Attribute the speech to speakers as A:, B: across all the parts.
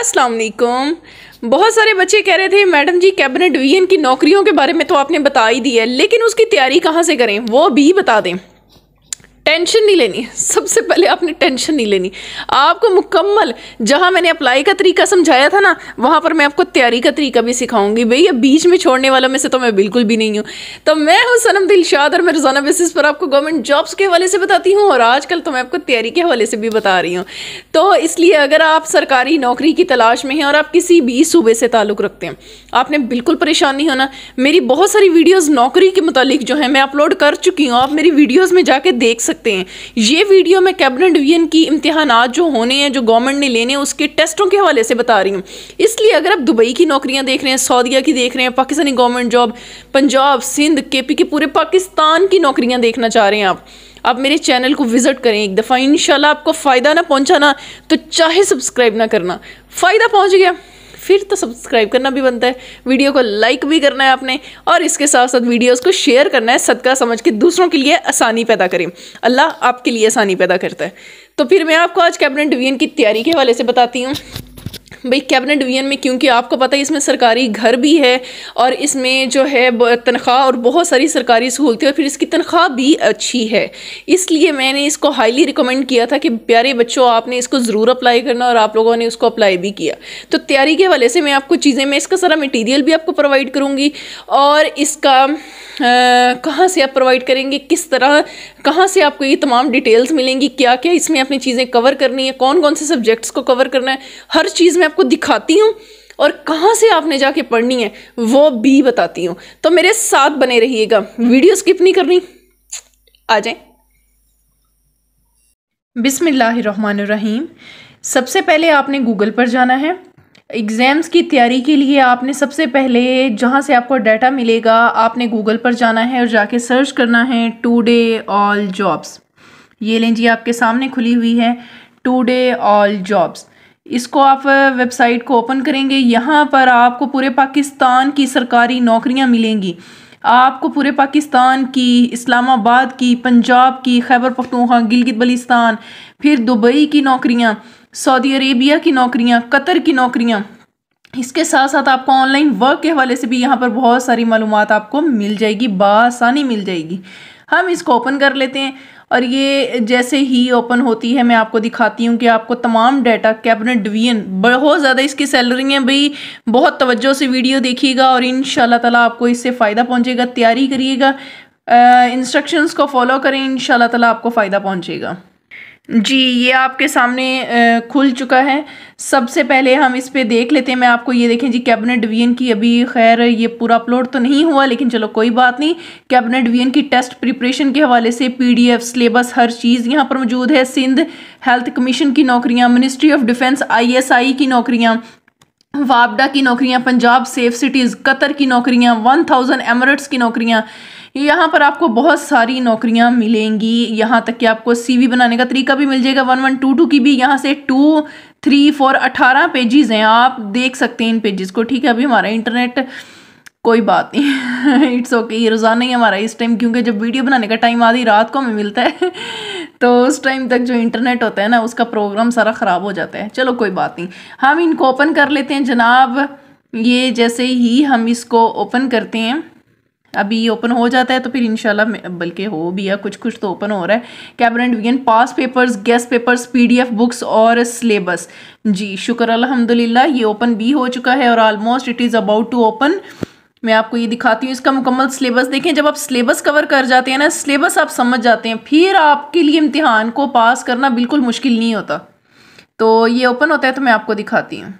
A: अस्सलाम वालेकुम बहुत सारे बच्चे कह रहे थे मैडम जी कैबिनेट वीएन की नौकरियों के बारे में तो आपने बता ही दी है लेकिन उसकी तैयारी कहाँ से करें वो भी बता दें टेंशन नहीं लेनी सबसे पहले आपने टेंशन नहीं लेनी आपको मुकम्मल जहाँ मैंने अप्लाई का तरीका समझाया था ना वहाँ पर मैं आपको तैयारी का तरीका भी सिखाऊंगी भैया बीच में छोड़ने वालों में से तो मैं बिल्कुल भी नहीं हूँ तो मैं हूँ सनम दिलशाद और मैं रोज़ाना बेसिस पर आपको गवर्नमेंट जॉब्स के हवाले से बताती हूँ और आजकल तो मैं आपको तैयारी के हवाले से भी बता रही हूँ तो इसलिए अगर आप सरकारी नौकरी की तलाश में हैं और आप किसी भी सूबे से ताल्लुक़ रखते हैं आपने बिल्कुल परेशान नहीं होना मेरी बहुत सारी वीडियोज़ नौकरी के मुतालिक जो है मैं अपलोड कर चुकी हूँ आप मेरी वीडियोज़ में जाके देख सकते सकते हैं ये वीडियो मैं कैबिनेट डिवीजन की इम्तहान जो होने हैं जो गवर्नमेंट ने लेने हैं उसके टेस्टों के हवाले से बता रही हूँ इसलिए अगर आप दुबई की नौकरियाँ देख रहे हैं सऊदिया की देख रहे हैं Pakistani government job Punjab Sindh K P के पूरे पाकिस्तान की नौकरियाँ देखना चाह रहे हैं आप आप मेरे चैनल को विज़िट करें एक दफ़ा इन आपको फ़ायदा ना पहुँचाना तो चाहे सब्सक्राइब ना करना फ़ायदा पहुँच गया फिर तो सब्सक्राइब करना भी बनता है वीडियो को लाइक भी करना है आपने और इसके साथ साथ वीडियोज़ को शेयर करना है सदका समझ के दूसरों के लिए आसानी पैदा करें अल्लाह आपके लिए आसानी पैदा करता है तो फिर मैं आपको आज कैबिनेट डिवीजन की तैयारी के हवाले से बताती हूँ भाई कैबिनेट डिवीजन में क्योंकि आपको पता है इसमें सरकारी घर भी है और इसमें जो है तनख्वाह और बहुत सारी सरकारी सहूलतें और फिर इसकी तनख्वाह भी अच्छी है इसलिए मैंने इसको हाईली रिकमेंड किया था कि प्यारे बच्चों आपने इसको ज़रूर अप्लाई करना और आप लोगों ने उसको अप्लाई भी किया तो तैयारी के हवाले से मैं आपको चीज़ें मैं इसका सारा मटीरियल भी आपको प्रोवाइड करूँगी और इसका कहाँ से आप प्रोवाइड करेंगे किस तरह कहाँ से आपको ये तमाम डिटेल्स मिलेंगी क्या क्या इसमें अपनी चीज़ें कवर करनी है कौन कौन से सब्जेक्ट्स को कवर करना है हर चीज़ में आपको दिखाती हूँ और कहाँ से आपने जाके पढ़नी है वो भी बताती हूँ तो मेरे साथ बने रहिएगा वीडियो स्किप नहीं करनी आ जाए बिसमीम सबसे पहले आपने गूगल पर जाना है एग्ज़ाम्स की तैयारी के लिए आपने सबसे पहले जहाँ से आपको डाटा मिलेगा आपने गूगल पर जाना है और जाके सर्च करना है टू डे ऑल जॉब्स ये लें जी आपके सामने खुली हुई है टू डे ऑल जॉब्स इसको आप वेबसाइट को ओपन करेंगे यहाँ पर आपको पूरे पाकिस्तान की सरकारी नौकरियाँ मिलेंगी आपको पूरे पाकिस्तान की इस्लामाबाद की पंजाब की खैबर पखतूखा गिलगित बलिस्तान फिर दुबई की नौकरियाँ सऊदी अरेबिया की नौकरियाँ कतर की नौकरियाँ इसके साथ साथ आपको ऑनलाइन वर्क के हवाले से भी यहाँ पर बहुत सारी मालूम आपको मिल जाएगी बासानी मिल जाएगी हम इसको ओपन कर लेते हैं और ये जैसे ही ओपन होती है मैं आपको दिखाती हूँ कि आपको तमाम डाटा कैबिनेट डिवीजन बहुत ज़्यादा इसकी सैलरी है भाई बहुत तवज्जो से वीडियो देखिएगा और इन तला आपको इससे फ़ायदा पहुँचेगा तैयारी करिएगा इंस्ट्रक्शंस को फॉलो करें इन तला आपको फ़ायदा पहुँचेगा जी ये आपके सामने खुल चुका है सबसे पहले हम इस पर देख लेते हैं मैं आपको ये देखें जी कैबिनेट डिवीजन की अभी खैर ये पूरा अपलोड तो नहीं हुआ लेकिन चलो कोई बात नहीं कैबिनेट डिवीजन की टेस्ट प्रिपरेशन के हवाले से पीडीएफ सिलेबस हर चीज़ यहाँ पर मौजूद है सिंध हेल्थ कमीशन की नौकरियाँ मिनिस्ट्री ऑफ डिफेंस आई की नौकरियाँ वापडा की नौकरियाँ पंजाब सेफ सिटीज़ कतर की नौकरियाँ वन थाउजेंड एमरेट्स की नौकरियाँ यहाँ पर आपको बहुत सारी नौकरियाँ मिलेंगी यहाँ तक कि आपको सीवी बनाने का तरीका भी मिल जाएगा वन वन टू टू की भी यहाँ से टू थ्री फोर अठारह पेजेज़ हैं आप देख सकते हैं इन पेजेस को ठीक है अभी हमारा इंटरनेट कोई बात नहीं इट्स ओके ये रोज़ाना ही हमारा इस टाइम क्योंकि जब वीडियो बनाने का टाइम आधी रात को हमें मिलता है तो उस टाइम तक जो इंटरनेट होता है ना उसका प्रोग्राम सारा ख़राब हो जाता है चलो कोई बात नहीं हम इनको ओपन कर लेते हैं जनाब ये जैसे ही हम इसको ओपन करते हैं अभी ओपन हो जाता है तो फिर इनशाला बल्कि हो भी है कुछ कुछ तो ओपन हो रहा है कैबिनेट वीगन past papers guess papers PDF books और सिलेबस जी शुक्र अल्हम्दुलिल्लाह ये ओपन भी हो चुका है और almost it is about to open मैं आपको ये दिखाती हूँ इसका मुकम्मल सिलेबस देखें जब आप सिलेबस कवर कर जाते हैं ना सिलेबस आप समझ जाते हैं फिर आपके लिए इम्तहान को पास करना बिल्कुल मुश्किल नहीं होता तो ये ओपन होता है तो मैं आपको दिखाती हूँ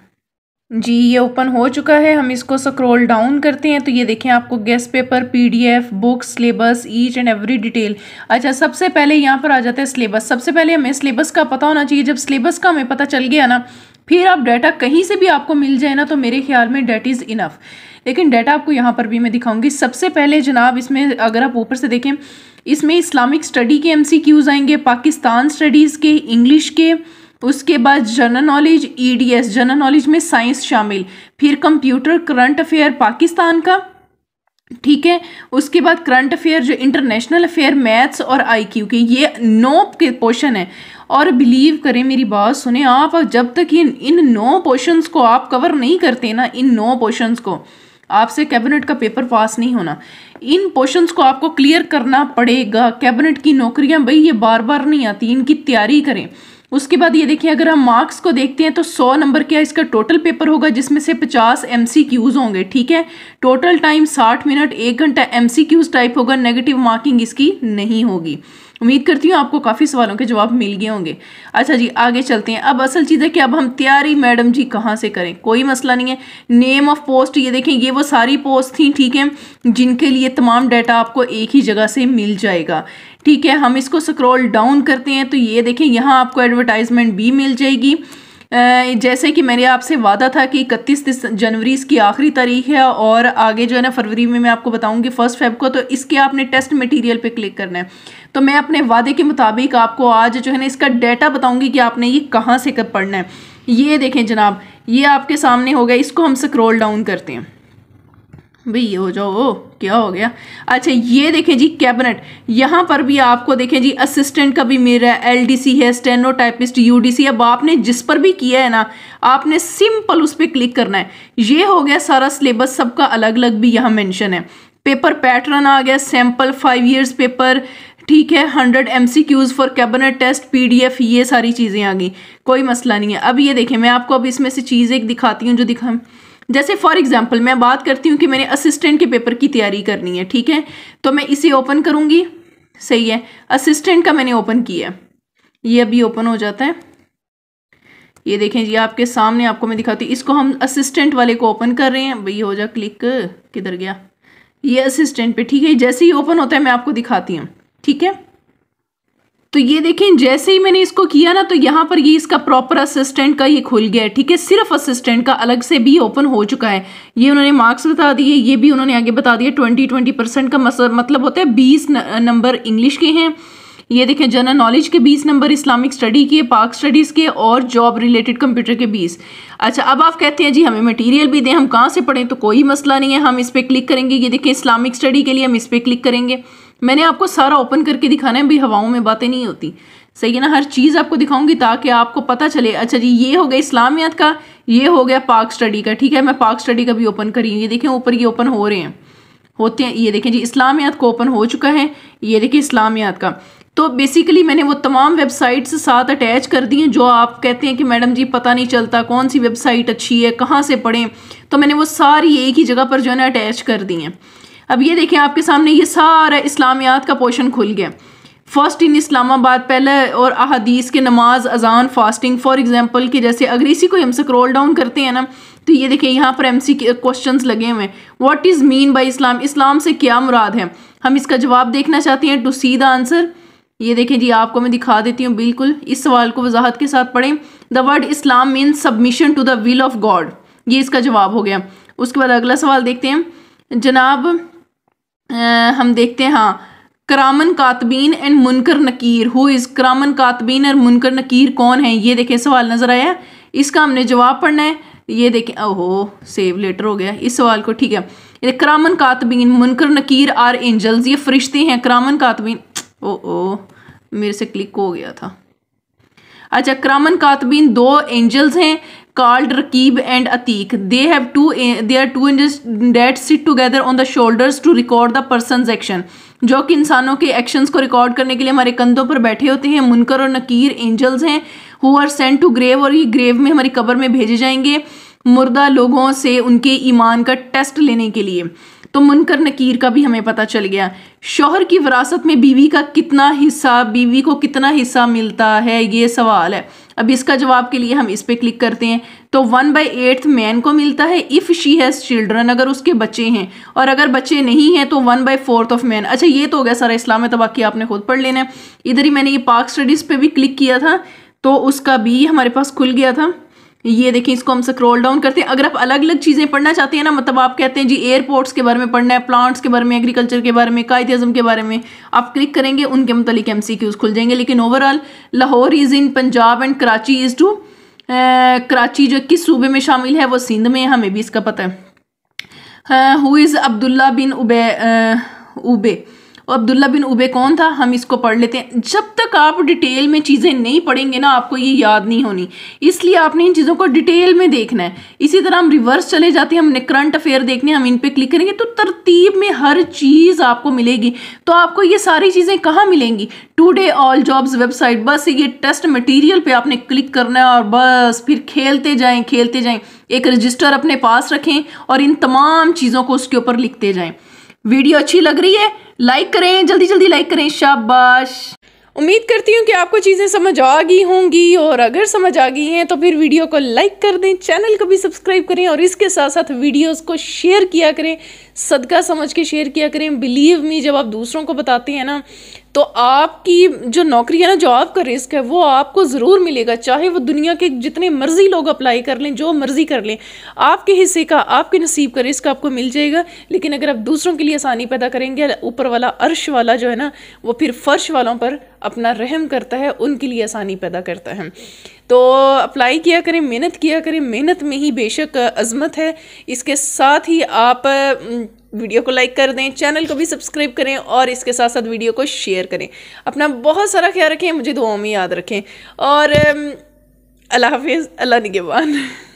A: जी ये ओपन हो चुका है हम इसको स्क्रॉल डाउन करते हैं तो ये देखें आपको guess paper PDF books syllabus each and every detail अच्छा सबसे पहले यहाँ पर आ जाता है सिलेबस सबसे पहले हमें सिलेबस का पता होना चाहिए जब सिलेबस का हमें पता चल गया ना फिर आप डाटा कहीं से भी आपको मिल जाए ना तो मेरे ख्याल में डेट इज़ इनफ लेकिन डाटा आपको यहाँ पर भी मैं दिखाऊंगी सबसे पहले जनाब इसमें अगर आप ऊपर से देखें इसमें इस्लामिक स्टडी के एम आएंगे पाकिस्तान स्टडीज़ के इंग्लिश के उसके बाद जनरल नॉलेज ईडीएस e जनरल नॉलेज में साइंस शामिल फिर कंप्यूटर करंट अफेयर पाकिस्तान का ठीक है उसके बाद करंट अफेयर जो इंटरनेशनल अफेयर मैथ्स और आईक्यू के ये नौ के पोर्शन है और बिलीव करें मेरी बात सुने आप जब तक इन इन नौ पोर्शंस को आप कवर नहीं करते ना इन नौ पोर्शंस को आपसे कैबिनेट का पेपर पास नहीं होना इन पोर्शंस को आपको क्लियर करना पड़ेगा कैबिनेट की नौकरियां भाई ये बार बार नहीं आती इनकी तैयारी करें उसके बाद ये देखिए अगर हम मार्क्स को देखते हैं तो सौ नंबर क्या इसका टोटल पेपर होगा जिसमें से पचास एम होंगे ठीक है टोटल टाइम साठ मिनट एक घंटा एम टाइप होगा नेगेटिव मार्किंग इसकी नहीं होगी उम्मीद करती हूँ आपको काफ़ी सवालों के जवाब मिल गए होंगे अच्छा जी आगे चलते हैं अब असल चीज़ है कि अब हम तैयारी मैडम जी कहाँ से करें कोई मसला नहीं है नेम ऑफ पोस्ट ये देखें ये वो सारी पोस्ट थी ठीक है जिनके लिए तमाम डाटा आपको एक ही जगह से मिल जाएगा ठीक है हम इसको स्क्रॉल डाउन करते हैं तो ये देखें यहाँ आपको एडवर्टाइजमेंट भी मिल जाएगी जैसे कि मैंने आपसे वादा था कि इकतीस जनवरी इसकी आखिरी तारीख है और आगे जो है ना फरवरी में मैं आपको बताऊंगी फर्स्ट फेब को तो इसके आपने टेस्ट मटेरियल पे क्लिक करना है तो मैं अपने वादे के मुताबिक आपको आज जो है ना इसका डाटा बताऊंगी कि आपने ये कहाँ से कब पढ़ना है ये देखें जनाब ये आपके सामने हो गया इसको हम स्क्रोल डाउन करते हैं भाई ये हो जाओ क्या हो गया अच्छा ये देखें जी कैबिनेट यहाँ पर भी आपको देखें जी असिस्टेंट का भी मेरा एल है स्टेनो टाइपिस्ट यूडीसी अब आपने जिस पर भी किया है ना आपने सिंपल उस पर क्लिक करना है ये हो गया सारा सिलेबस सबका अलग अलग भी यहाँ मैंशन है पेपर पैटर्न आ गया सैम्पल फाइव ईयर्स पेपर ठीक है hundred M C Qs for cabinet test P D F ये सारी चीज़ें आ गई कोई मसला नहीं है अब ये देखें मैं आपको अब इसमें से चीज़ एक दिखाती हूँ जो दिखा जैसे फॉर एग्जाम्पल मैं बात करती हूँ कि मैंने असिस्टेंट के पेपर की तैयारी करनी है ठीक है तो मैं इसे ओपन करूँगी सही है असिस्टेंट का मैंने ओपन किया ये अभी ओपन हो जाता है ये देखें जी आपके सामने आपको मैं दिखाती हूँ इसको हम असिस्टेंट वाले को ओपन कर रहे हैं भाई हो जा क्लिक किधर गया ये असिस्टेंट पे ठीक है जैसे ही ओपन होता है मैं आपको दिखाती हूँ ठीक है तो ये देखें जैसे ही मैंने इसको किया ना तो यहाँ पर ये इसका प्रॉपर असिस्टेंट का ये खुल गया है ठीक है सिर्फ असिस्टेंट का अलग से भी ओपन हो चुका है ये उन्होंने मार्क्स बता दिए ये भी उन्होंने आगे बता दिया ट्वेंटी ट्वेंटी परसेंट का मतलब होता है बीस नंबर इंग्लिश के हैं ये देखें जनरल नॉलेज के बीस नंबर इस्लामिक स्टडी के पार्क स्टडीज़ के और जॉब रिलेटेड कंप्यूटर के बीस अच्छा अब आप कहते हैं जी हमें मटेरियल भी दें हम कहाँ से पढ़ें तो कोई मसला नहीं है हम इस पर क्लिक करेंगे ये देखें इस्लामिक स्टडी के लिए हम इस पर क्लिक करेंगे मैंने आपको सारा ओपन करके दिखाना है भाई हवाओं में बातें नहीं होती सही है ना हर चीज़ आपको दिखाऊंगी ताकि आपको पता चले अच्छा जी ये हो गया इस्लामियत का ये हो गया पाक स्टडी का ठीक है मैं पाक स्टडी का भी ओपन करी हूँ ये देखें ऊपर ये ओपन हो रहे हैं होते हैं ये देखें जी इस्लामियात को ओपन हो चुका है ये देखें इस्लामियात का तो बेसिकली मैंने वो तमाम वेबसाइट्स साथ अटैच कर दी हैं जो आप कहते हैं कि मैडम जी पता नहीं चलता कौन सी वेबसाइट अच्छी है कहाँ से पढ़ें तो मैंने वो सारी एक ही जगह पर जो है ना अटैच कर दी हैं अब ये देखें आपके सामने ये सारा इस्लामियात का पोर्शन खुल गया फर्स्ट इन इस्लामाबाद पहले और अहदीस के नमाज अजान फास्टिंग फॉर एग्जांपल के जैसे अगर इसी को हम स्क्रोल डाउन करते हैं ना तो ये देखें यहाँ पर एमसी के क्वेश्चंस लगे हुए हैं what is mean by Islam इस्लाम से क्या मुराद है हम इसका जवाब देखना चाहते हैं टू सी द आंसर ये देखें जी आपको मैं दिखा देती हूँ बिल्कुल इस सवाल को वजाहत के साथ पढ़ें the word Islam mean submission to the will of God ये इसका जवाब हो गया उसके बाद अगला सवाल देखते हैं जनाब हम देखते हैं हाँ करामन कातबीन एंड मुनकर नकीर हु इज़ करामन कातबीन और मुनकर नकीर कौन है ये देखें सवाल नज़र आया इसका हमने जवाब पढ़ना है ये देखें ओहो सेव लेटर हो गया इस सवाल को ठीक है ये करामन कातबीन मुनकर नकीर आर एंजल्स ये फरिश्ते हैं करामन कातबीन ओ ओ मेरे से क्लिक हो गया था अच्छा करामन कातबीन दो एंजल्स हैं called Rakib and Atik. They have two they are two that sit together on the shoulders to record the person's action. जो कि इंसानों के एक्शंस को रिकॉर्ड करने के लिए हमारे कंधों पर बैठे होते हैं मुनकर और नकीर एंजल्स हैं who are sent to grave और ये ग्रेव में हमारी कबर में भेजे जाएंगे मुर्दा लोगों से उनके ईमान का टेस्ट लेने के लिए तो मुनकर नकीर का भी हमें पता चल गया शोहर की विरासत में बीवी का कितना हिस्सा बीवी को कितना हिस्सा मिलता है ये सवाल है अब इसका जवाब के लिए हम इस पर क्लिक करते हैं तो वन बाई एट्थ मैन को मिलता है इफ़ शी हैज़ चिल्ड्रन अगर उसके बच्चे हैं और अगर बच्चे नहीं हैं तो one by fourth of man अच्छा ये तो हो गया सारा इस्लाम तो बाकी आपने खुद पढ़ लेना है इधर ही मैंने ये पार्क स्टडीज़ पर भी क्लिक किया था तो उसका भी हमारे पास खुल गया था ये देखिए इसको हम स्क्रॉल डाउन करते हैं अगर आप अलग अलग चीज़ें पढ़ना चाहते हैं ना मतलब आप कहते हैं जी एयरपोर्ट्स के बारे में पढ़ना है प्लांट्स के बारे में एग्रीकल्चर के बारे में कायद अजम के बारे में आप क्लिक करेंगे उनके मतलब एम सी क्यूज़ खुल जाएंगे लेकिन overall Lahore is in Punjab and Karachi is to Karachi जो किस सूबे में शामिल है वो सिंध में है हमें भी इसका पता है who is Abdullah bin Ubayy Ubayy Abdullah bin Ubayy कौन था हम इसको पढ़ लेते हैं जब तक आप डिटेल में चीज़ें नहीं पढ़ेंगे ना आपको ये याद नहीं होनी इसलिए आपने इन चीज़ों को डिटेल में देखना है इसी तरह हम रिवर्स चले जाते हैं हमने करंट अफेयर देखने हम इन पर क्लिक करेंगे तो तरतीब में हर चीज़ आपको मिलेगी तो आपको ये सारी चीज़ें कहाँ मिलेंगी टूडे ऑल जॉब्स वेबसाइट बस ये टेस्ट मटीरियल पर आपने क्लिक करना है और बस फिर खेलते जाएँ खेलते जाएँ एक रजिस्टर अपने पास रखें और इन तमाम चीज़ों को उसके ऊपर लिखते जाएँ वीडियो अच्छी लग रही है लाइक करें जल्दी जल्दी लाइक करें शाबाश उम्मीद करती हूँ कि आपको चीज़ें समझ आ गई होंगी और अगर समझ आ गई हैं तो फिर वीडियो को लाइक कर दें चैनल को भी सब्सक्राइब करें और इसके साथ साथ वीडियोस को शेयर किया करें सदका समझ के शेयर किया करें बिलीव मी जब आप दूसरों को बताते हैं ना तो आपकी जो नौकरी है ना जो आपका रिस्क है वो आपको ज़रूर मिलेगा चाहे वो दुनिया के जितने मर्ज़ी लोग अप्लाई कर लें जो मर्ज़ी कर लें आपके हिस्से का आपके नसीब का रिस्क आपको मिल जाएगा लेकिन अगर आप दूसरों के लिए आसानी पैदा करेंगे ऊपर वाला अर्श वाला जो है ना वो फिर फर्श वालों पर अपना रहम करता है उनके लिए आसानी पैदा करता है तो अप्लाई किया करें मेहनत किया करें मेहनत में ही बेशक अज़मत है इसके साथ ही आप वीडियो को लाइक कर दें चैनल को भी सब्सक्राइब करें और इसके साथ साथ वीडियो को शेयर करें अपना बहुत सारा ख्याल रखें मुझे दुआओं में याद रखें और अल्लाह हाफिज़ अल्लाह निगेबान